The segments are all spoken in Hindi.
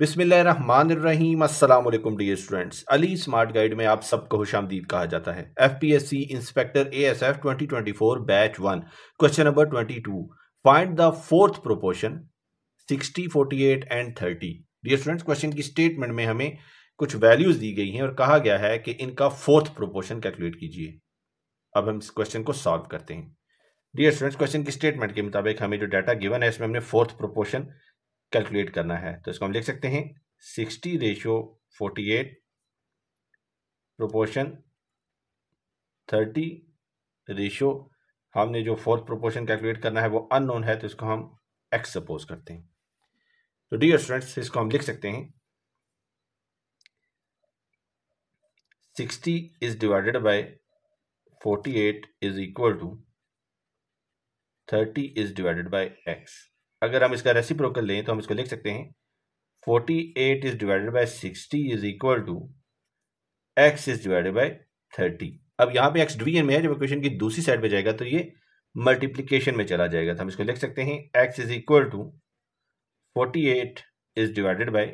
बिसमीम dear students Ali smart guide में आप सबको खुश आमदीद कहा जाता है F P S C inspector A S F twenty twenty four batch one question number twenty two find the fourth proportion sixty forty eight and thirty dear students question की स्टेटमेंट में हमें कुछ वैल्यूज दी गई हैं और कहा गया है कि इनका फोर्थ प्रोपोर्शन कैलकुलेट कीजिए अब हम इस क्वेश्चन को सॉल्व करते हैं डियर स्टूडेंट्स क्वेश्चन की स्टेटमेंट के मुताबिक हमें जो डाटा गिवन है इसमें हमने फोर्थ प्रोपोर्शन कैलकुलेट करना है तो इसको हम लिख सकते हैं sixty ratio forty eight proportion thirty ratio हमने जो फोर्थ प्रोपोर्शन कैलकुलेट करना है वो अननोन है तो इसको हम एक्स सपोज करते हैं तो डी स्टूडेंट्स इसको हम लिख सकते हैं sixty is divided by forty eight is equal to thirty is divided by x अगर हम इसका रेसिप्रोकल लें तो हम इसको लिख सकते हैं 48 is divided by sixty is equal to x is divided by thirty अब यहाँ पे एक्स डिवीजन में है जब इक्वेशन की दूसरी साइड पे जाएगा तो ये मल्टीप्लीकेशन में चला जाएगा तो हम इसको लिख सकते हैं x is equal to forty eight is divided by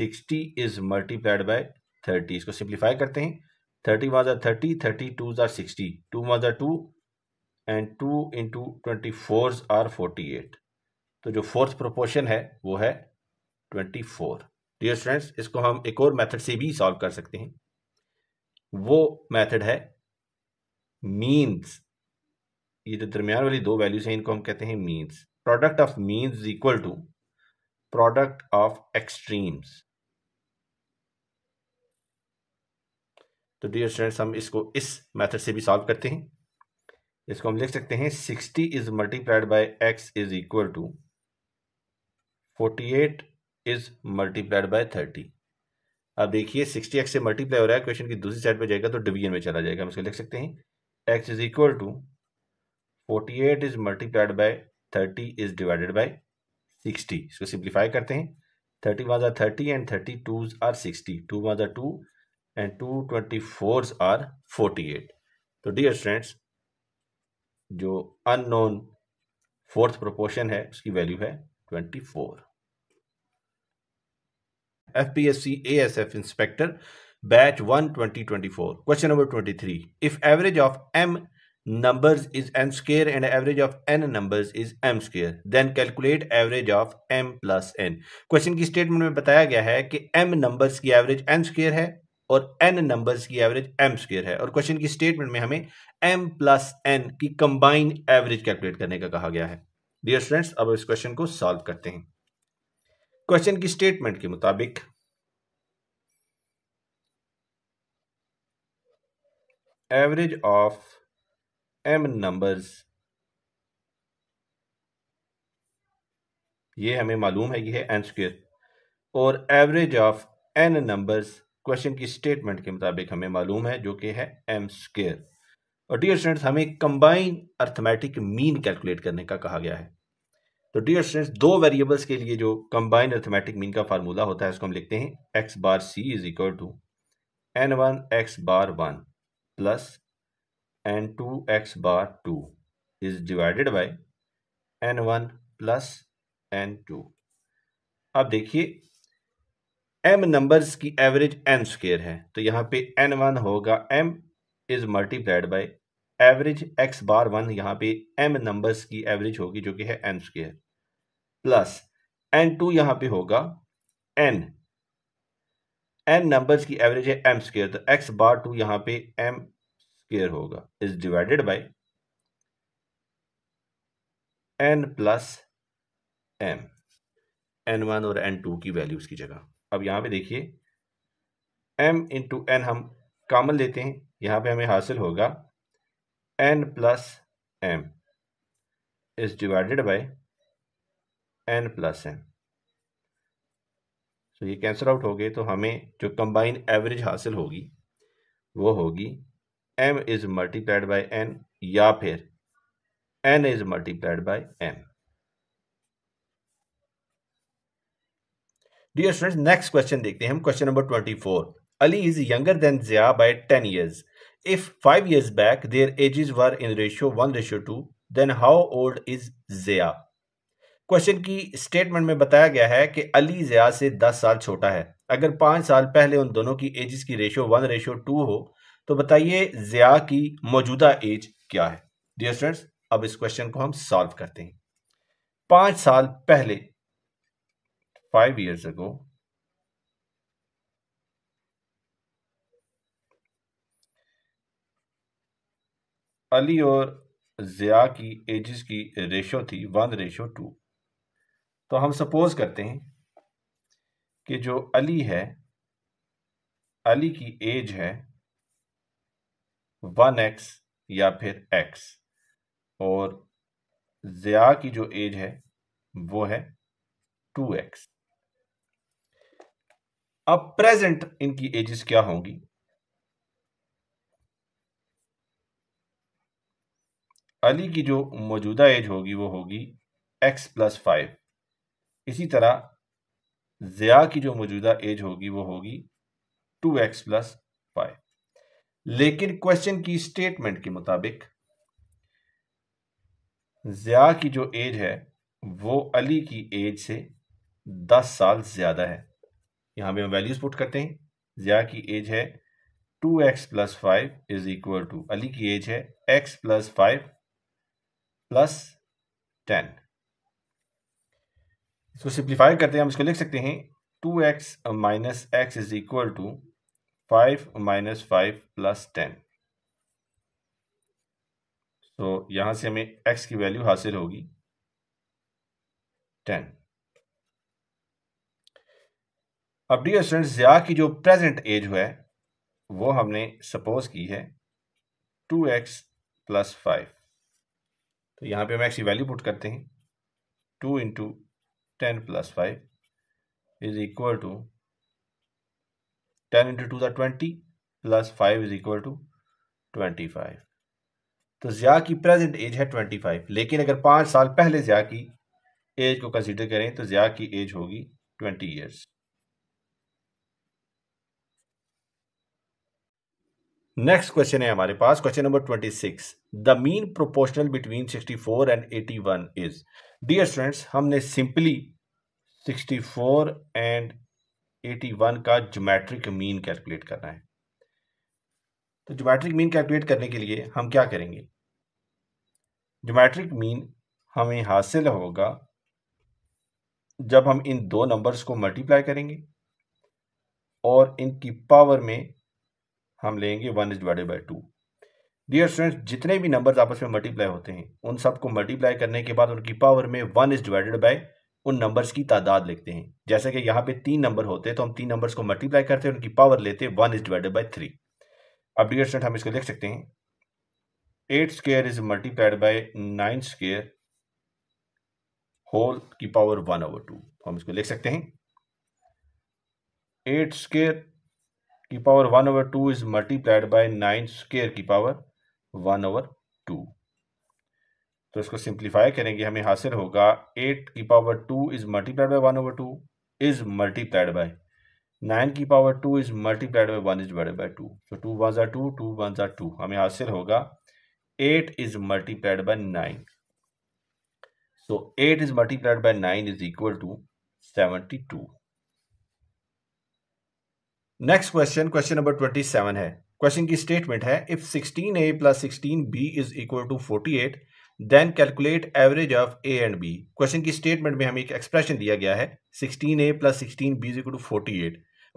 sixty is multiplied by thirty इसको सिंप्लीफाई करते हैं थर्टी वन ज़ार थर्टी थर्टी टू ज़ार सिक्सटी टू वन ज़ार two and two into twenty four are forty eight तो जो फोर्थ प्रोपोर्शन है वो है ट्वेंटी फोर डियर स्टूडेंट्स इसको हम एक और मेथड से भी सॉल्व कर सकते हैं वो मेथड है मीन्स ये जो दरमियान वाली दो वैल्यूज हैं इनको हम कहते हैं means product of means equal to product of extremes तो डियर स्टूडेंट्स हम इसको इस मेथड से भी सॉल्व करते हैं इसको हम लिख सकते हैं sixty is multiplied by x is equal to forty eight is multiplied by thirty अब देखिए सिक्सटी एक्स से मल्टीप्लाई हो रहा है क्वेश्चन की दूसरी साइड पे जाएगा तो डिवीजन में चला जाएगा हम इसको लिख सकते हैं x is equal to forty eight is multiplied by thirty is divided by sixty इसको सिंप्लीफाई करते हैं thirty one are thirty and thirty two are sixty two one are two and two twenty four are forty eight तो डियर स्टूडेंट्स जो अननोन फोर्थ प्रोपोर्शन है उसकी वैल्यू है 24 FPSC ASF Inspector Batch 1 2024 Question number 23 If average of M numbers is M square and average of N numbers is M square then calculate average of M plus N Question की statement में बताया गया है कि M numbers की average M square है और n नंबर्स की एवरेज m स्क्र है और क्वेश्चन की स्टेटमेंट में हमें m प्लस एन की कंबाइन एवरेज कैलकुलेट करने का कहा गया है डियर स्टूडेंट्स अब इस क्वेश्चन को सॉल्व करते हैं क्वेश्चन की स्टेटमेंट के मुताबिक एवरेज ऑफ एम नंबर्स ये हमें मालूम है यह है एन स्क्र और average of n numbers question की स्टेटमेंट के मुताबिक हमें मालूम है जो कि है एम स्क्र और डियर स्टूडेंट्स हमें कंबाइन अर्थमेटिक मीन कैलकुलेट करने का कहा गया है तो डियर स्टूडेंट्स दो वेरिएबल्स के लिए जो कंबाइन अर्थमेटिक मीन का फार्मूला होता है उसको हम लिखते हैं x bar c is equal to n one x bar one plus n two x bar two is divided by n one plus n two अब देखिए एम नंबर्स की एवरेज एन स्क्र है तो यहाँ पे एन वन होगा m is multiplied by average x bar one यहाँ पे एम नंबर्स की एवरेज होगी जो कि है m square plus n two यहाँ पे होगा एन एन नंबर्स की एवरेज है एम स्क्र तो एक्स बार टू यहाँ पे एम स्क्र होगा is divided by n plus m n one और एन टू की वैल्यूज की जगह अब यहाँ पे देखिए एम इंटू एन हम कामन लेते हैं यहाँ पे हमें हासिल होगा n plus m is divided by n plus m so ये कैंसल आउट हो गए तो हमें जो कंबाइन एवरेज हासिल होगी वो होगी m is multiplied by n या फिर n is multiplied by m dear students next question देखते हैं हम question number twenty four Ali is younger than Zia by ten years If five years back their ages were in ratio one ratio two, then how old is Zia? Question की स्टेटमेंट में बताया गया है कि अली जिया से 10 साल छोटा है अगर 5 साल पहले उन दोनों की एजेस की रेशियो 1 रेशियो 2 हो तो बताइए जिया की मौजूदा एज क्या है डियर स्टूडेंट्स अब इस क्वेश्चन को हम सॉल्व करते हैं 5 साल पहले फाइव ईयर्स अगो अली और ज़िया की एजिस की रेशो थी वन रेशो टू तो हम सपोज करते हैं कि जो अली है अली की एज है वन एक्स या फिर एक्स और ज़िया की जो एज है वो है टू एक्स अब प्रेजेंट इनकी एजेस क्या होंगी अली की जो मौजूदा एज होगी वो होगी एक्स प्लस फाइव इसी तरह ज़िया की जो मौजूदा एज होगी वो होगी टू एक्स प्लस फाइव लेकिन क्वेश्चन की स्टेटमेंट के मुताबिक ज़िया की जो एज है वो अली की एज से दस साल ज़्यादा है यहाँ पे हम वैल्यूज पुट करते हैं ज़िया की एज है two x plus five is equal to Ali की एज है x plus five plus ten इसको सिंप्लीफाई करते हैं हम इसको लिख सकते हैं two x minus x is equal to five minus five plus ten तो यहां से हमें एक्स की वैल्यू हासिल होगी टेन अब डी स्टूडेंट ज़िया की जो प्रेजेंट एज है वो हमने सपोज की है टू एक्स प्लस फाइव तो यहाँ पे हम एक्स की वैल्यू पुट करते हैं two into ten plus five is equal to ten into two the twenty plus five is equal to twenty five तो ज़िया की प्रेजेंट एज है ट्वेंटी फाइव लेकिन अगर पाँच साल पहले ज़िया की एज को कंसिडर करें तो ज़िया की एज होगी ट्वेंटी ईयर्स नेक्स्ट क्वेश्चन है हमारे पास question number twenty six the mean proportional between 64 and 81 is dear students हमने सिंपली 64 एंड 81 का ज्योमेट्रिक मीन कैलकुलेट करना है तो जोमेट्रिक मीन कैलकुलेट करने के लिए हम क्या करेंगे ज्योमेट्रिक मीन हमें हासिल होगा जब हम इन दो नंबर्स को मल्टीप्लाई करेंगे और इनकी पावर में हम लेंगे one is divided by two dear students जितने भी नंबर्स आपस में मल्टीप्लाई होते हैं उन सबको मल्टीप्लाई करने के बाद उनकी पावर में वन इज डिवाइडेड बाय उन नंबर्स की तादाद लिखते हैं जैसे कि यहाँ पे तीन नंबर होते हैं तो हम तीन नंबर्स को मल्टीप्लाई करते हैं उनकी पावर लेते हैं one is divided by three अब डियर स्टूडेंट हम इसको लिख सकते हैं eight square is multiplied by nine square whole की पावर वन ओवर टू हम इसको लिख सकते हैं एट स्केयर की power one over two is multiplied by nine square की पावर वन ओवर टू तो इसको सिंप्लीफाई करेंगे हमें हासिल होगा एट की power two is multiplied by one over two is multiplied by nine की power two is multiplied by one is divided by two तो टू वन ज़ा टू टू वन ज़ा टू हमें हासिल होगा eight is multiplied by nine so तो eight is multiplied by nine is equal to seventy two next question question number twenty seven है क्वेश्चन की स्टेटमेंट है if 16a a plus sixteen b is equal to 48 then calculate average of a and B question की स्टेटमेंट में हमें एक एक्सप्रेशन दिया गया है 16a a plus sixteen b is equal to forty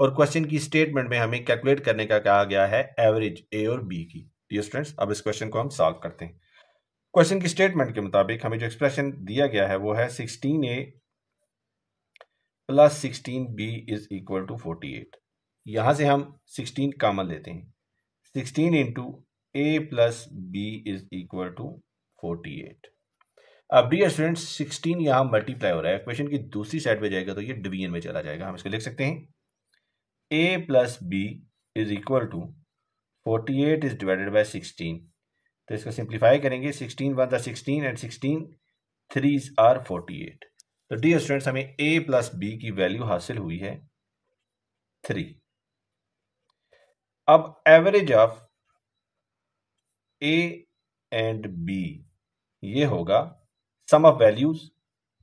और क्वेश्चन की स्टेटमेंट में हमें कैलकुलेट करने का कहा गया है एवरेज ए और बी की डियर स्टूडेंट्स अब इस क्वेश्चन को हम सॉल्व करते हैं क्वेश्चन की स्टेटमेंट के मुताबिक हमें जो एक्सप्रेशन दिया गया है वो है sixteen a plus sixteen b is equal to forty eight यहां से हम सिक्सटीन कामन लेते हैं sixteen into a plus b is equal to forty eight अब डियर स्टूडेंट सिक्सटीन यहां मल्टीप्लाई हो रहा है क्वेश्चन की दूसरी साइड पे जाएगा तो ये डिवीजन में चला जाएगा हम इसको लिख सकते हैं ए plus b is equal to forty eight is divided by sixteen तो इसको सिंप्लीफाई करेंगे सिक्सटीन वन था sixteen and sixteen three are forty eight तो डियर स्टूडेंट्स हमें ए प्लस बी की वैल्यू हासिल हुई है थ्री अब average of a and b ये होगा सम ऑफ वैल्यूज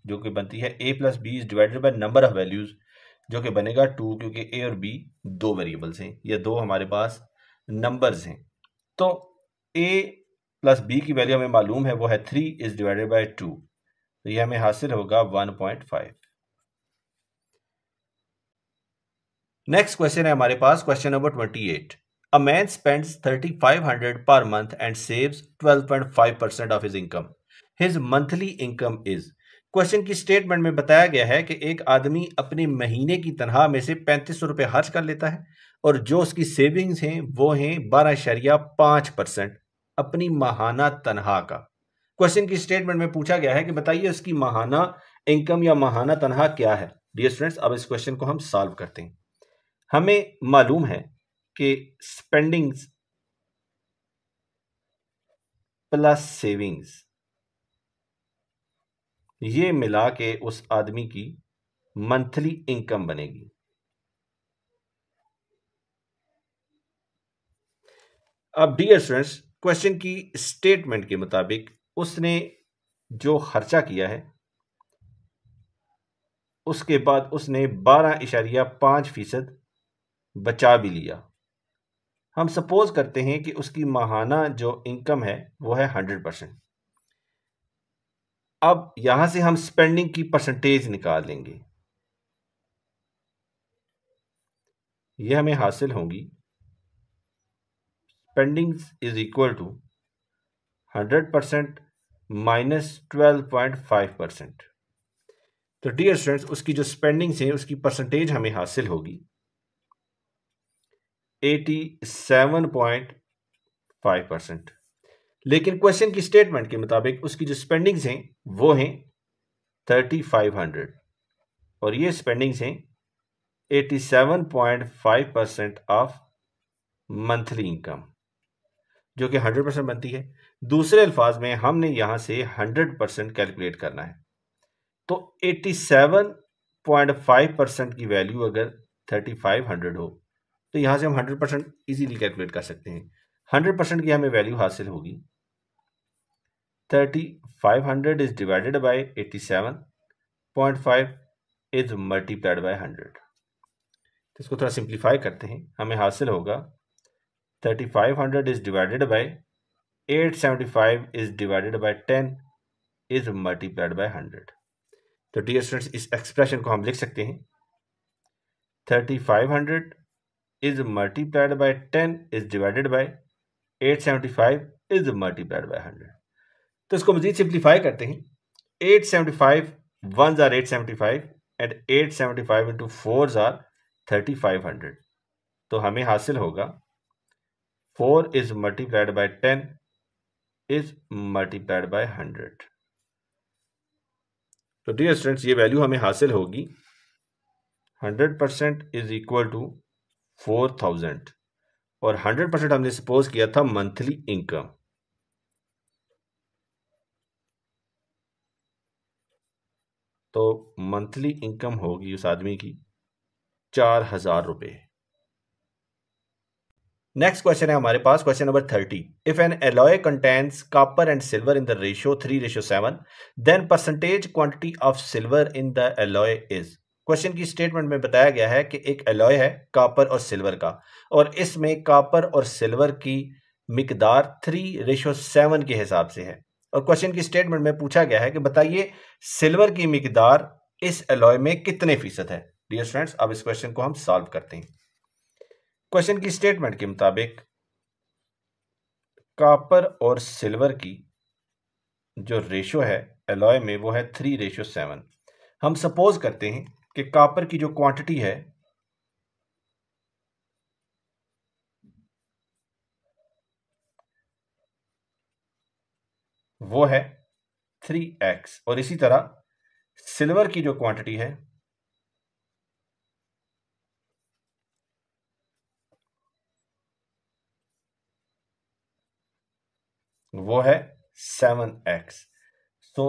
जो कि बनती है ए plus b is divided by number of values जो कि बनेगा टू क्योंकि ए और बी दो वेरिएबल्स हैं या दो हमारे पास नंबर्स हैं तो ए प्लस बी की वैल्यू हमें मालूम है वो है three is divided by two तो यह हमें हासिल होगा one point five next question है हमारे पास question number twenty eight a man spends thirty five hundred per month and saves twelve point five percent of his income his monthly income is question की स्टेटमेंट में बताया गया है कि एक आदमी अपने महीने की तनख्वाह में से पैंतीस सौ रुपये खर्च कर लेता है और जो उसकी सेविंग्स हैं वो हैं बारह शरिया पाँच परसेंट अपनी माहाना तनख्वाह का क्वेश्चन की स्टेटमेंट में पूछा गया है कि बताइए उसकी माहाना इनकम या माहाना तनख्वाह क्या है डियर स्टूडेंट्स अब इस क्वेश्चन को हम सॉल्व करते हैं हमें मालूम है कि स्पेंडिंग्स प्लस सेविंग्स ये मिला के उस आदमी की मंथली इनकम बनेगी अब डियर स्टूडेंट्स क्वेश्चन की स्टेटमेंट के मुताबिक उसने जो खर्चा किया है उसके बाद उसने बारह इशारिया पांच फीसद बचा भी लिया हम सपोज करते हैं कि उसकी माहाना जो इनकम है वो है हंड्रेड परसेंट अब यहां से हम स्पेंडिंग की परसेंटेज निकाल लेंगे ये हमें हासिल होंगी spending is equal to hundred percent minus twelve point five percent तो डियर स्टूडेंट्स उसकी जो स्पेंडिंग्स है उसकी परसेंटेज हमें हासिल होगी 87.5 परसेंट लेकिन क्वेश्चन की स्टेटमेंट के मुताबिक उसकी जो स्पेंडिंग्स हैं वो हैं 3500 और ये स्पेंडिंग्स हैं 87.5 परसेंट ऑफ मंथली इनकम जो कि 100 परसेंट बनती है दूसरे अल्फाज में हमने यहां से 100 परसेंट कैलकुलेट करना है तो 87.5 परसेंट की वैल्यू अगर 3500 हो तो यहाँ से हम हंड्रेड परसेंट ईजीली कैलकुलेट कर सकते हैं हंड्रेड परसेंट की हमें वैल्यू हासिल होगी thirty five hundred is divided by eighty seven point five is multiplied by hundred तो इसको थोड़ा सिंप्लीफाई करते हैं हमें हासिल होगा thirty five hundred is divided by eight seventy five is divided by ten is multiplied by hundred तो डियर स्टूडेंट्स इस एक्सप्रेशन को हम लिख सकते हैं thirty five hundred is multiplied by ten is divided by eight seventy five is multiplied by hundred तो इसको मजीद सिंप्लीफाई करते हैं एट सेवेंटी फाइव वन ज़ार eight seventy five and eight seventy five into four ज़ार थर्टी फाइव हंड्रेड तो हमें हासिल होगा four is multiplied by ten is multiplied by hundred तो डियर स्टूडेंट्स ये वैल्यू हमें हासिल होगी hundred percent is equal to four thousand और हंड्रेड परसेंट हमने सपोज किया था मंथली इनकम तो मंथली इनकम होगी उस आदमी की चार हजार रुपए नेक्स्ट क्वेश्चन है हमारे पास question number thirty if an alloy contains copper and silver in the ratio three ratio seven then percentage quantity of silver in the alloy is question की स्टेटमेंट में बताया गया है कि एक एलॉय है कापर और सिल्वर का और इसमें कापर और सिल्वर की मिकदार थ्री रेशो सेवन के हिसाब से है और क्वेश्चन की स्टेटमेंट में पूछा गया है कि बताइए सिल्वर की मकदार इस एलॉय में कितने फीसद है डियर स्टूडेंट्स अब इस क्वेश्चन को हम सॉल्व करते हैं क्वेश्चन की स्टेटमेंट के मुताबिक कापर और सिल्वर की जो रेशो है एलॉय में वो है थ्री रेशो सेवन हम सपोज करते हैं कि कापर की जो क्वांटिटी है वो है थ्री एक्स और इसी तरह सिल्वर की जो क्वांटिटी है वो है seven x so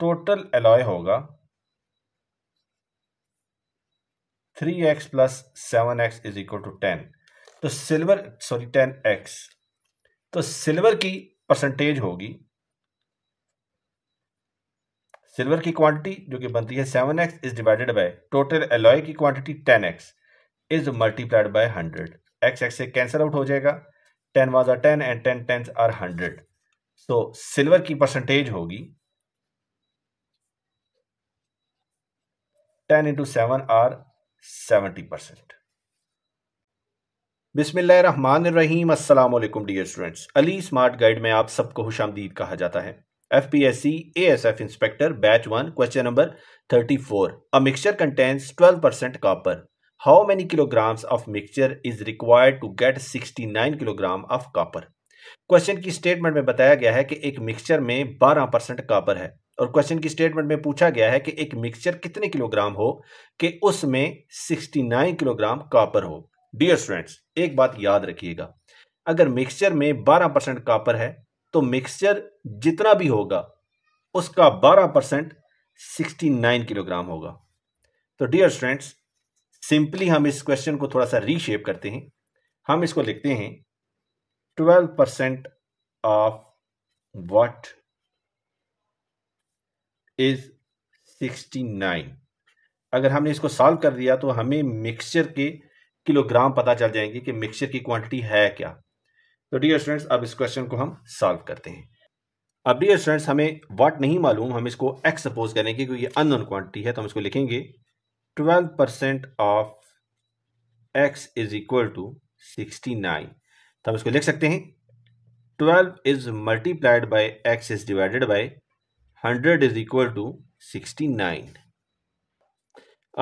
total alloy होगा three x plus seven x is equal to ten तो सिल्वर सॉरी टेन एक्स तो सिल्वर की परसेंटेज होगी सिल्वर की क्वांटिटी जो कि बनती है seven x is divided by total alloy की quantity ten x is multiplied by hundred x x से कैंसिल आउट हो जाएगा ten was are ten and ten ten are hundred so silver की परसेंटेज होगी ten into seven are seventy percent बिस्मिल्ल बिसमीम अल्लाम dear students Ali smart guide में आप सबको खुश आमदीद कहा जाता है F P S C A S F inspector batch one question number thirty four a mixture contains twelve percent copper how many many of mixture is required to get sixty nine kilogram of copper question की स्टेटमेंट में बताया गया है कि एक मिक्सचर में बारह परसेंट कापर है और क्वेश्चन की स्टेटमेंट में पूछा गया है कि एक मिक्सचर कितने किलोग्राम हो कि उसमें 69 किलोग्राम कॉपर हो डियर स्टूडेंट्स एक बात याद रखिएगा अगर मिक्सचर में 12 परसेंट कॉपर है तो मिक्सचर जितना भी होगा उसका 12 परसेंट सिक्सटी किलोग्राम होगा तो डियर स्टूडेंट्स सिंपली हम इस क्वेश्चन को थोड़ा सा रीशेप करते हैं हम इसको लिखते हैं 12 परसेंट ऑफ वट इज 69 अगर हमने इसको सॉल्व कर दिया तो हमें मिक्सचर के किलोग्राम पता चल जाएंगे कि मिक्सचर की क्वांटिटी है क्या तो डियर स्टूडेंट्स अब इस क्वेश्चन को हम सॉल्व करते हैं अब डियर स्टूडेंट्स हमें वाट नहीं मालूम हम इसको एक्स सपोज करेंगे क्योंकि ये अननोन क्वांटिटी है तो हम इसको लिखेंगे twelve percent of x is equal to sixty nine तो हम इसको लिख सकते हैं twelve is multiplied by x is divided by hundred is equal to sixty nine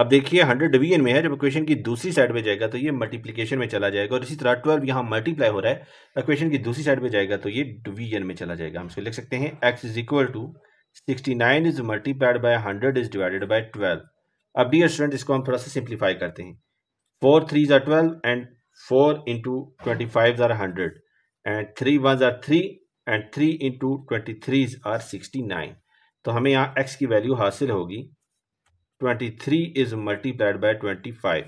अब देखिए हंड्रेड डिवीजन में है जब इक्वेशन की दूसरी साइड में जाएगा तो ये मल्टीप्लिकेशन में चला जाएगा और इसी तरह ट्वेल्व यहाँ मल्टीप्लाई हो रहा है इक्वेशन की दूसरी साइड में जाएगा तो ये डिवीजन में चला जाएगा हम इसको लिख सकते हैं x is equal to sixty nine is multiplied by hundred is divided by twelve अब डी स्टूडेंट इसको हम थोड़ा सा सिंप्लीफाई करते हैं फोर थ्री ज़ार twelve and four into twenty five ज़ार हंड्रेड एंड थ्री वन ज़ार three and three into twenty three are sixty nine तो हमें यहाँ एक्स की वैल्यू हासिल होगी twenty three is multiplied by twenty five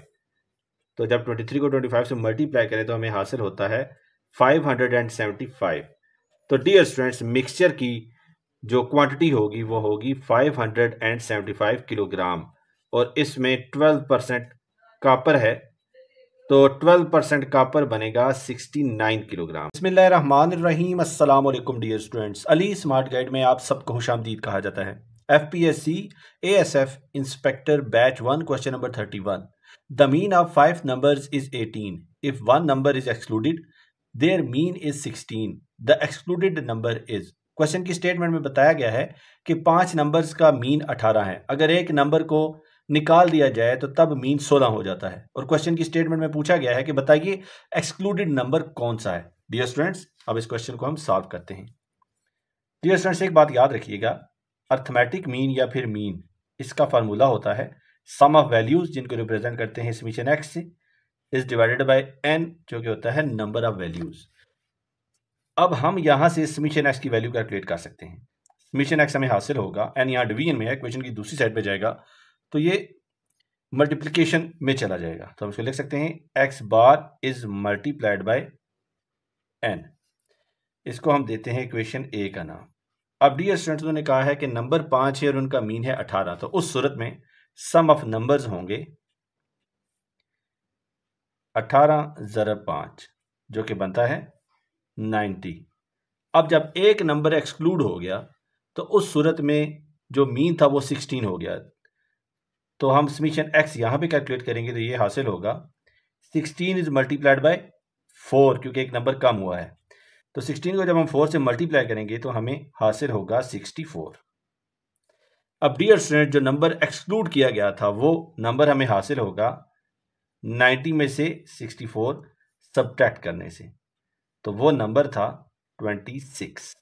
तो जब ट्वेंटी थ्री को ट्वेंटी फाइव से मल्टीप्लाई करें तो हमें हासिल होता है five hundred and seventy five तो डियर स्टूडेंट्स मिक्सचर की जो क्वांटिटी होगी वो होगी 575 किलोग्राम और इसमें 12 परसेंट कापर है तो 12 परसेंट कापर बनेगा 69 किलोग्राम इसमें रहमान बसमीम अल्लाम dear students Ali smart guide में आप सबको खुश आमदीद कहा जाता है F P S C A S F inspector batch one question number thirty one the mean of five number is eighteen if one number is excluded their mean is sixteen the excluded number is question की स्टेटमेंट में बताया गया है कि पांच नंबर्स का मीन अठारह है अगर एक नंबर को निकाल दिया जाए तो तब मीन सोलह हो जाता है और क्वेश्चन की स्टेटमेंट में पूछा गया है कि बताइए एक्सक्लूडेड नंबर कौन सा है डियर स्टूडेंट्स अब इस क्वेश्चन को हम सॉल्व करते हैं डियर स्टूडेंट्स एक बात याद रखिएगा अर्थमेटिक मीन या फिर मीन इसका फार्मूला होता है सम ऑफ वैल्यूज जिनको रिप्रेजेंट करते हैं समीशन एक्स से इज डिवाइडेड बाई एन जो कि होता है नंबर ऑफ वैल्यूज अब हम यहां से समीशन एक्स की वैल्यू कैलकुलेट कर सकते हैं समीशन एक्स हमें हासिल होगा एन यहाँ डिवीजन में है क्वेश्चन की दूसरी साइड पे जाएगा तो ये मल्टीप्लीकेशन में चला जाएगा तो हम इसको लिख सकते हैं x bar is multiplied by n इसको हम देते हैं इक्वेशन ए का नाम अब डी स्टूडेंट्स ने कहा है कि नंबर पांच है और उनका मीन है अठारह तो उस सूरत में सम ऑफ नंबर्स होंगे अठारह ज़रा पांच जो कि बनता है नाइन्टी अब जब एक नंबर एक्सक्लूड हो गया तो उस सूरत में जो मीन था वो सिक्सटीन हो गया तो हम समीशन एक्स यहाँ पे कैलकुलेट करेंगे तो ये हासिल होगा sixteen is multiplied by four क्योंकि एक नंबर कम हुआ है तो सिक्सटीन को जब हम फोर से मल्टीप्लाई करेंगे तो हमें हासिल होगा सिक्सटी फोर अब डियर स्टूडेंट जो नंबर एक्सक्लूड किया गया था वो नंबर हमें हासिल होगा 90 में से सिक्सटी फोर करने से तो वो नंबर था ट्वेंटी सिक्स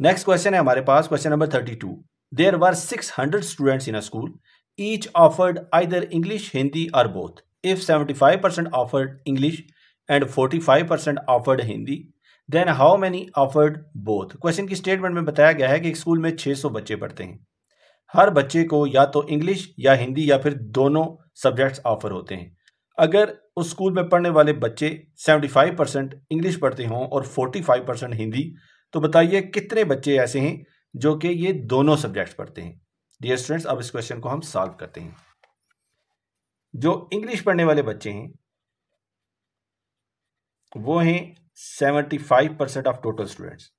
नेक्स्ट क्वेश्चन है हमारे पास question number thirty two there were six hundred students in a school each offered either English Hindi or both if seventy five percent offered English and forty five percent offered Hindi then how many offered both question की स्टेटमेंट में बताया गया है कि एक स्कूल में छः सौ बच्चे पढ़ते हैं हर बच्चे को या तो इंग्लिश या हिंदी या फिर दोनों सब्जेक्ट्स ऑफर होते हैं अगर उस स्कूल में पढ़ने वाले बच्चे सेवेंटी फाइव परसेंट इंग्लिश पढ़ते हों और फोर्टी फाइव परसेंट हिंदी तो बताइए कितने बच्चे ऐसे हैं जो कि ये दोनों सब्जेक्ट पढ़ते हैं डियर स्टूडेंट्स अब इस क्वेश्चन को हम सॉल्व करते हैं जो इंग्लिश पढ़ने वाले बच्चे हैं वो हैं seventy five percent of total students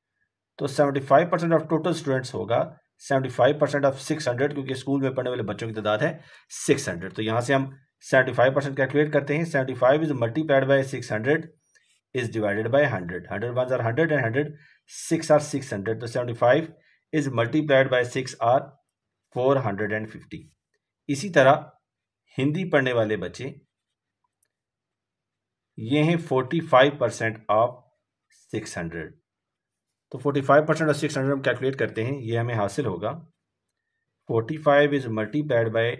तो seventy five percent of total students होगा seventy five percent of six hundred क्योंकि स्कूल में पढ़ने वाले बच्चों की तादाद है सिक्स हंड्रेड तो यहां से हम सेवेंटी फाइव परसेंट कैलकुलेट करते हैं seventy five is multiplied by six hundred is divided by hundred hundred one are hundred and hundred are six hundred तो five is multiplied by six are fifty इसी तरह हिंदी पढ़ने वाले बच्चे ये हैं फाइव परसेंट ऑफ हंड्रेड तो फाइव परसेंट ऑफ हंड्रेड हम कैलकुलेट करते हैं ये हमें हासिल होगा forty five is multiplied by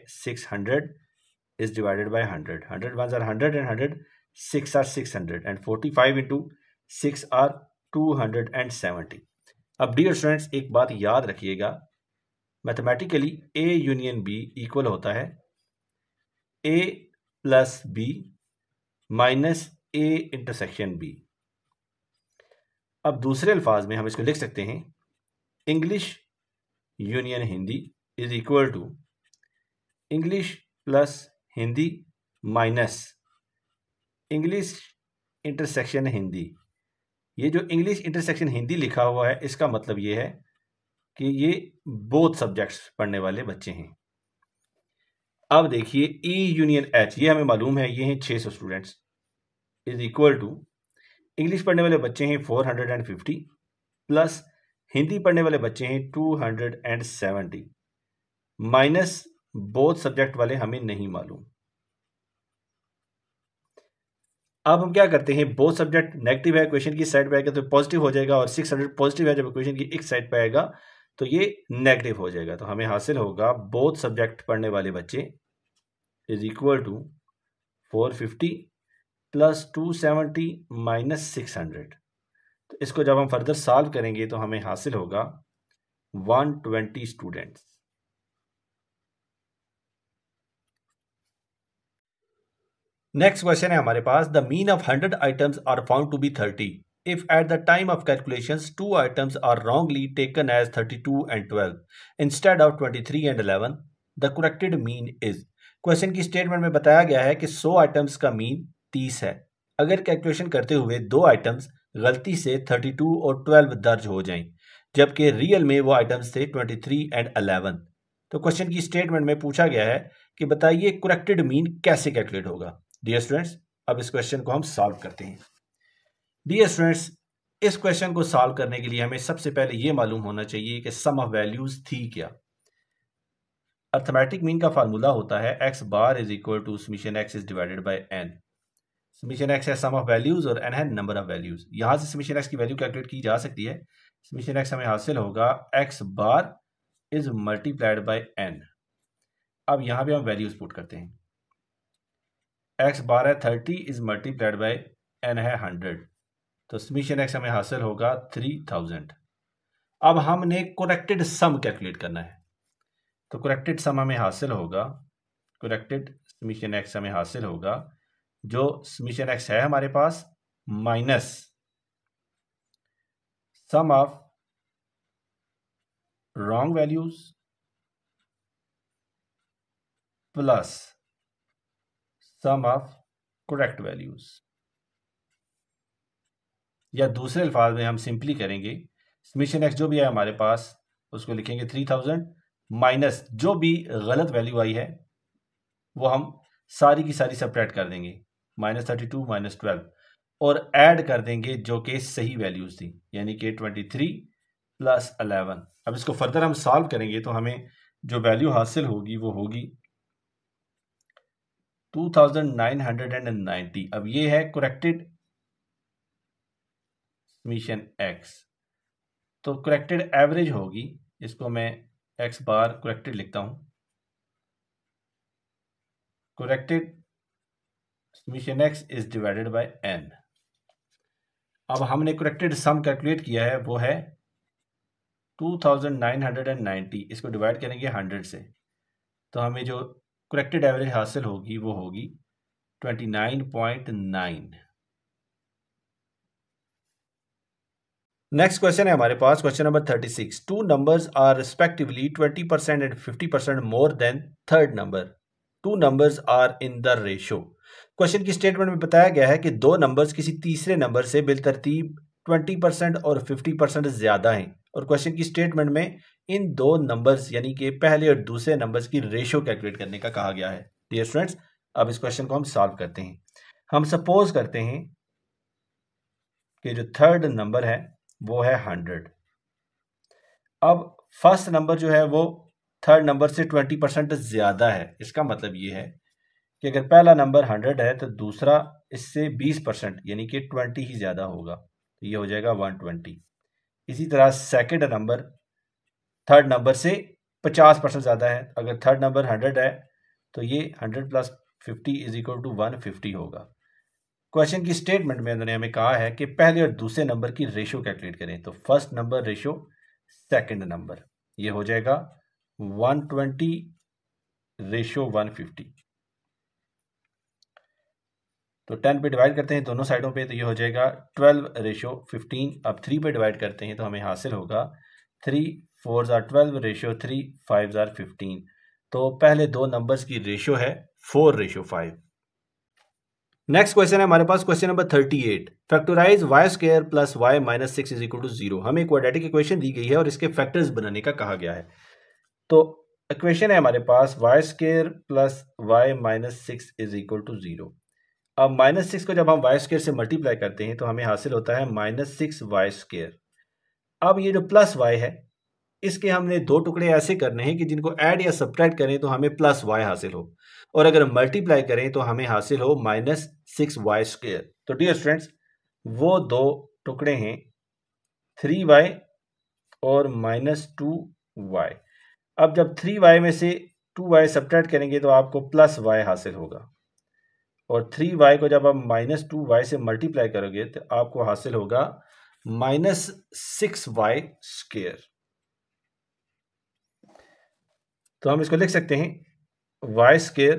divided by hundred hundred one are hundred and hundred six are six hundred and forty five into six are 270 अब डियर स्टूडेंट्स एक बात याद रखिएगा mathematically A union B equal होता है ए plus B minus A intersection B अब दूसरे अल्फाज में हम इसको लिख सकते हैं English union Hindi is equal to English plus Hindi minus English intersection Hindi ये जो इंग्लिश इंटरसेक्शन हिंदी लिखा हुआ है इसका मतलब ये है कि ये बोथ सब्जेक्ट्स पढ़ने वाले बच्चे हैं अब देखिए ई यूनियन एच ये हमें मालूम है ये हैं 600 सौ students is equal to English पढ़ने वाले बच्चे हैं four hundred and fifty plus Hindi पढ़ने वाले बच्चे हैं two hundred and seventy minus both subject वाले हमें नहीं मालूम अब हम क्या करते हैं बोथ सब्जेक्ट नेगेटिव है क्वेश्चन की साइड पर आएगा तो पॉजिटिव हो जाएगा और सिक्स हंड्रेड पॉजिटिव है जब क्वेश्चन की एक साइड पर आएगा तो ये नेगेटिव हो जाएगा तो हमें हासिल होगा बोथ सब्जेक्ट पढ़ने वाले बच्चे is equal to four fifty plus two seventy minus six hundred तो इसको जब हम फर्दर सॉल्व करेंगे तो हमें हासिल होगा one twenty students next question है हमारे पास the mean of hundred items are found to be thirty if at the time of calculations two items are wrongly taken as 32 and 12 instead of 23 and 11 the corrected mean is question की स्टेटमेंट में बताया गया है कि 100 आइटम्स का मीन 30 है अगर कैलकुलेशन करते हुए दो आइटम्स गलती से 32 और 12 दर्ज हो जाएं जबकि रियल में वो आइटम्स थे 23 एंड 11 तो क्वेश्चन की स्टेटमेंट में पूछा गया है कि बताइए करेक्टेड मीन कैसे कैलकुलेट होगा डियर स्टूडेंट्स अब इस क्वेश्चन को हम सॉल्व करते हैं डियर स्टूडेंट्स इस क्वेश्चन को सॉल्व करने के लिए हमें सबसे पहले यह मालूम होना चाहिए कि सम ऑफ वैल्यूज थी क्या अर्थमेटिक मीन का फार्मूला होता है X bar is equal to summation X is divided by N summation X है सम ऑफ वैल्यूज और एन है नंबर ऑफ वैल्यूज यहां से समीशन एक्स की वैल्यू कैलकुलेट की जा सकती है समीशन एक्स हमें हासिल होगा X bar is multiplied by N अब यहां पे हम वैल्यूज पुट करते हैं एक्स बार है thirty is multiplied by N है हंड्रेड तो समीशन एक्स हमें हासिल होगा थ्री थाउजेंड अब हमने करेक्टेड सम कैलकुलेट करना है तो करेक्टेड सम हमें हासिल होगा करेक्टेड समीशन एक्स हमें हासिल होगा जो समीशन एक्स है हमारे पास minus sum of wrong values plus sum of correct values या दूसरे अल्फाज में हम सिंपली करेंगे स्मिशन एक्स जो भी है हमारे पास उसको लिखेंगे थ्री थाउजेंड माइनस जो भी गलत वैल्यू आई है वो हम सारी की सारी सेपरेट कर देंगे minus thirty two minus twelve और ऐड कर देंगे जो कि सही वैल्यूज थी यानी कि ट्वेंटी थ्री प्लस अलेवन अब इसको फर्दर हम सॉल्व करेंगे तो हमें जो वैल्यू हासिल होगी वो होगी 2990 अब ये है करेक्टेड मिशन एक्स तो करेक्टेड एवरेज होगी इसको मैं एक्स बार करेक्टेड लिखता हूं corrected summation X is divided by N अब हमने करेक्टेड सम कैलकुलेट किया है वो है 2990 इसको डिवाइड करेंगे 100 से तो हमें जो करेक्टेड एवरेज हासिल होगी वो होगी twenty nine point nine next question है हमारे पास question number thirty six two numbers are respectively twenty percent and fifty percent more than third number two numbers are in the ratio question की स्टेटमेंट में बताया गया है कि दो नंबर्स किसी तीसरे नंबर से बिलतरतीब ट्वेंटी परसेंट और फिफ्टी परसेंट ज़्यादा हैं और क्वेश्चन की स्टेटमेंट में इन दो नंबर्स यानी कि पहले और दूसरे नंबर्स की रेशो कैलकुलेट करने का कहा गया है डियर स्टूडेंट्स अब इस क्वेश्चन को हम सॉल्व करते हैं हम सपोज करते हैं कि जो थर्ड नंबर है वो है हंड्रेड अब फर्स्ट नंबर जो है वो थर्ड नंबर से ट्वेंटी परसेंट ज़्यादा है इसका मतलब ये है कि अगर पहला नंबर हंड्रेड है तो दूसरा इससे बीस परसेंट यानी कि ट्वेंटी ही ज़्यादा होगा तो ये हो जाएगा वन ट्वेंटी इसी तरह सेकेंड नंबर थर्ड नंबर से पचास परसेंट ज़्यादा है अगर थर्ड नंबर हंड्रेड है तो ये hundred plus fifty is equal to one fifty होगा क्वेश्चन की स्टेटमेंट में उन्होंने हमें कहा है कि पहले और दूसरे नंबर की रेशो कैलकुलेट करें तो first number ratio second number ये हो जाएगा 120 रेशो फिफ्टी तो 10 पे डिवाइड करते हैं दोनों साइडों पे तो ये हो जाएगा 12 रेशो फिफ्टीन अब 3 पे डिवाइड करते हैं तो हमें हासिल होगा three four are twelve ratio three five are fifteen तो पहले दो नंबर्स की रेशो है four ratio five next question है हमारे पास question number thirty eight factorise Y square plus Y minus six is equal to zero हमें क्वाड्रेटिक इक्वेशन दी गई है और इसके फैक्टर्स बनाने का कहा गया है तो इक्वेशन है हमारे पास Y square plus Y minus six is equal to zero अब माइनस सिक्स को जब हम वाई स्क्र से मल्टीप्लाई करते हैं तो हमें हासिल होता है माइनस सिक्स वाई स्क्र अब ये जो प्लस वाई है इसके हमने दो टुकड़े ऐसे करने हैं कि जिनको ऐड या सब्ट्रैक्ट करें तो हमें प्लस वाई हासिल हो और अगर मल्टीप्लाई करें तो हमें हासिल हो माइनस सिक्स वाई स्क्वेयर तो डियर स्टूडेंट्स वो दो टुकड़े हैं थ्री वाई और माइनस टू वाई अब जब थ्री वाई में से टू वाई सब्ट्रैक्ट करेंगे तो आपको प्लस वाई हासिल होगा और थ्री वाई को जब आप माइनस टू वाई से मल्टीप्लाई करोगे तो आपको हासिल होगा माइनस सिक्स वाई स्केयर तो हम इसको लिख सकते हैं Y square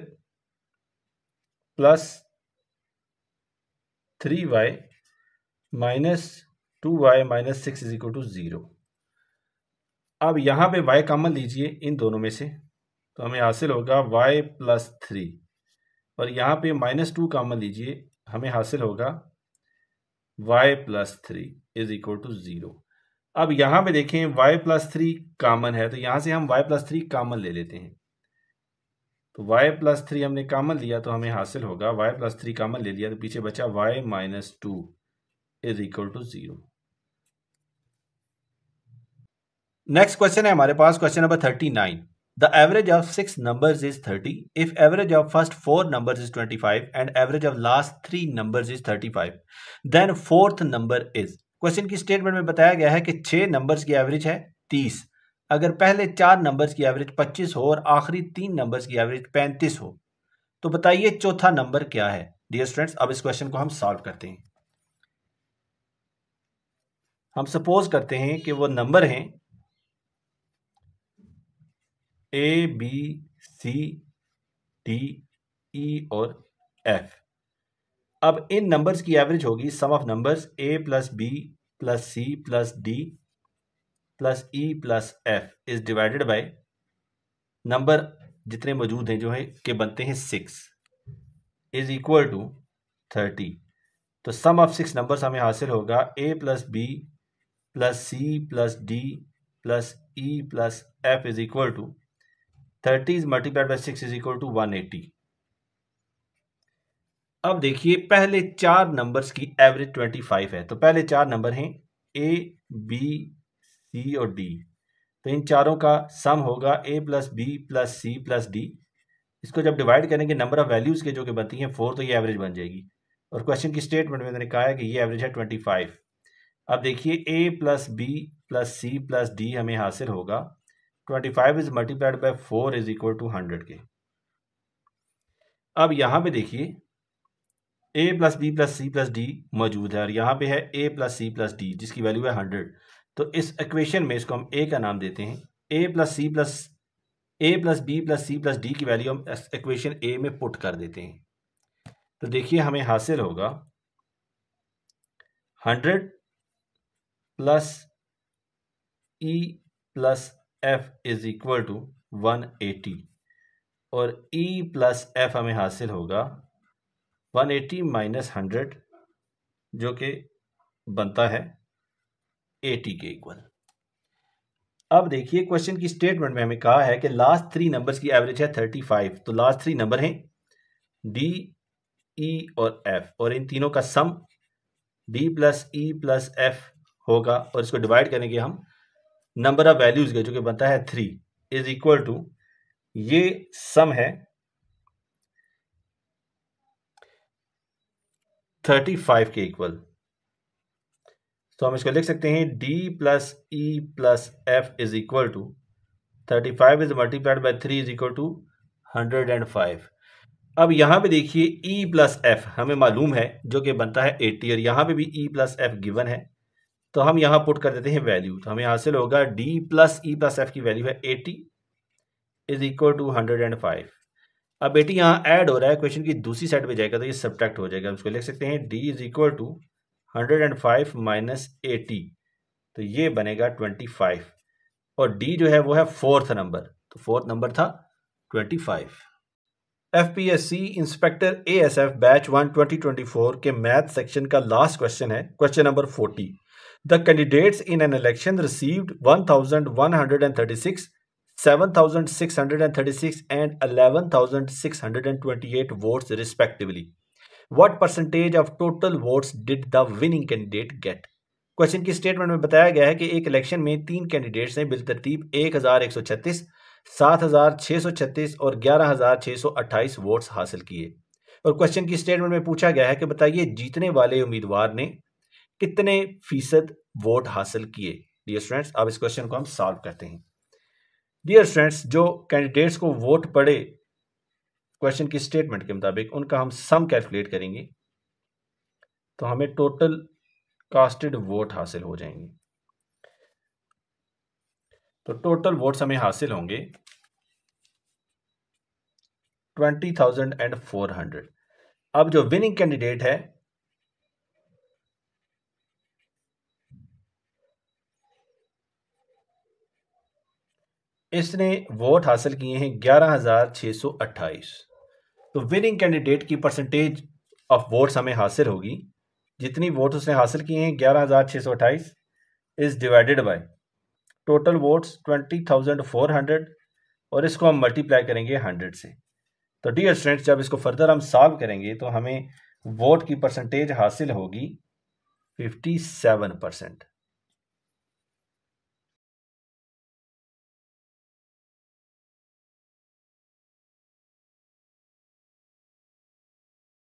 plus three Y minus two Y minus six is equal to zero अब यहाँ पे y कॉमन लीजिए इन दोनों में से तो हमें हासिल होगा y प्लस थ्री और यहाँ पे माइनस टू कॉमन लीजिए हमें हासिल होगा y plus three is equal to zero अब यहां पे देखें y प्लस थ्री कामन है तो यहां से हम y प्लस थ्री कामन ले लेते हैं तो y प्लस थ्री हमने कामन लिया तो हमें हासिल होगा y प्लस थ्री कामन ले लिया तो पीछे बचा y minus two is equal to zero next question है हमारे पास question number thirty nine of six numbers is thirty if average of first four numbers is twenty five and average of last three numbers is thirty five then fourth number is question की स्टेटमेंट में बताया गया है कि छह नंबर्स की एवरेज है तीस अगर पहले चार नंबर्स की एवरेज पच्चीस हो और आखिरी तीन नंबर्स की एवरेज पैंतीस हो तो बताइए चौथा नंबर क्या है डियर स्टूडेंट्स अब इस क्वेश्चन को हम सॉल्व करते हैं हम सपोज करते हैं कि वो नंबर हैं A B C D E और एफ अब इन नंबर्स की एवरेज होगी sum of numbers A plus B plus C plus D plus E plus F is divided by number जितने मौजूद हैं जो है के बनते हैं six is equal to thirty तो सम ऑफ सिक्स नंबर्स हमें हासिल होगा A plus B plus C plus D plus E plus F is equal to thirty is multiplied by six is equal to one eighty अब देखिए पहले चार नंबर्स की एवरेज ट्वेंटी फाइव है तो पहले चार नंबर हैं ए बी सी और डी तो इन चारों का सम होगा A plus B plus C plus D इसको जब डिवाइड करेंगे नंबर ऑफ वैल्यूज़ के जो कि बनती हैं फोर तो ये एवरेज बन जाएगी और क्वेश्चन की स्टेटमेंट में मैंने कहा है कि ये एवरेज है ट्वेंटी फाइव अब देखिए A plus B plus C plus D हमें हासिल होगा twenty five is multiplied by four is equal to hundred के अब यहाँ पे देखिए A plus B plus C plus D मौजूद है और यहाँ पे है ए प्लस सी प्लस डी जिसकी वैल्यू है हंड्रेड तो इस इक्वेशन में इसको हम ए का नाम देते हैं ए plus C plus A plus B plus C plus D की वैल्यू हम इक्वेशन ए में पुट कर देते हैं तो देखिए हमें हासिल होगा hundred plus E plus F is equal to one eighty और ई प्लस एफ हमें हासिल होगा वन एटी माइनस हंड्रेड जो कि बनता है एटी के इक्वल अब देखिए क्वेश्चन की स्टेटमेंट में हमें कहा है कि लास्ट थ्री नंबर्स की एवरेज है थर्टी फाइव तो लास्ट थ्री नंबर हैं डी ई e और एफ और इन तीनों का sum D plus E plus F होगा और इसको डिवाइड करेंगे हम नंबर ऑफ वैल्यूज के जो कि बनता है थ्री इज इक्वल टू ये सम है थर्टी फाइव के इक्वल तो हम इसको लिख सकते हैं D plus E plus F is equal to thirty five is multiplied by three is equal to hundred and five अब यहां पे देखिए ई प्लस एफ हमें मालूम है जो कि बनता है एट्टी और यहां पे भी ई प्लस एफ गिवन है तो हम यहां पुट कर देते हैं वैल्यू तो हमें हासिल होगा D plus E plus F की वैल्यू है eighty is equal to hundred and five अब बेटी यहाँ ऐड हो रहा है क्वेश्चन की दूसरी साइड पे जाएगा तो ये सब्ट्रैक्ट हो जाएगा उसको लिख सकते हैं D is equal to hundred and five minus eighty तो ये बनेगा ट्वेंटी फाइव और d जो है वो है फोर्थ नंबर तो फोर्थ नंबर था twenty five F P S C inspector A S F batch one twenty twenty four के मैथ सेक्शन का लास्ट क्वेश्चन है question number forty the candidates in an election received one thousand one hundred and thirty six 7,636 and 11,628 votes respectively. What percentage of total votes did the winning candidate get? Question की स्टेटमेंट में बताया गया है कि एक इलेक्शन में तीन कैंडिडेट्स ने बिलतरतीब 1136, 7636 और 11628 वोट्स हासिल किए और क्वेश्चन की स्टेटमेंट में पूछा गया है कि बताइए जीतने वाले उम्मीदवार ने कितने फीसद वोट हासिल किए डियर स्टूडेंट्स अब इस क्वेश्चन को हम सॉल्व करते हैं डियर फ्रेंड्स जो कैंडिडेट्स को वोट पड़े क्वेश्चन की स्टेटमेंट के मुताबिक उनका हम सम कैलकुलेट करेंगे तो हमें टोटल कास्टेड वोट हासिल हो जाएंगे तो टोटल वोट्स हमें हासिल होंगे twenty thousand and four hundred अब जो विनिंग कैंडिडेट है इसने वोट हासिल किए हैं ग्यारह हज़ार छः सौ अट्ठाईस तो विनिंग कैंडिडेट की परसेंटेज ऑफ वोट्स हमें हासिल होगी जितनी वोट उसने हासिल किए हैं ग्यारह हज़ार छः सौ अट्ठाईस is divided by total votes twenty thousand four hundred और इसको हम मल्टीप्लाई करेंगे हंड्रेड से तो डियर स्टूडेंट्स जब इसको फर्दर हम सॉल्व करेंगे तो हमें वोट की परसेंटेज हासिल होगी फिफ्टी सेवन परसेंट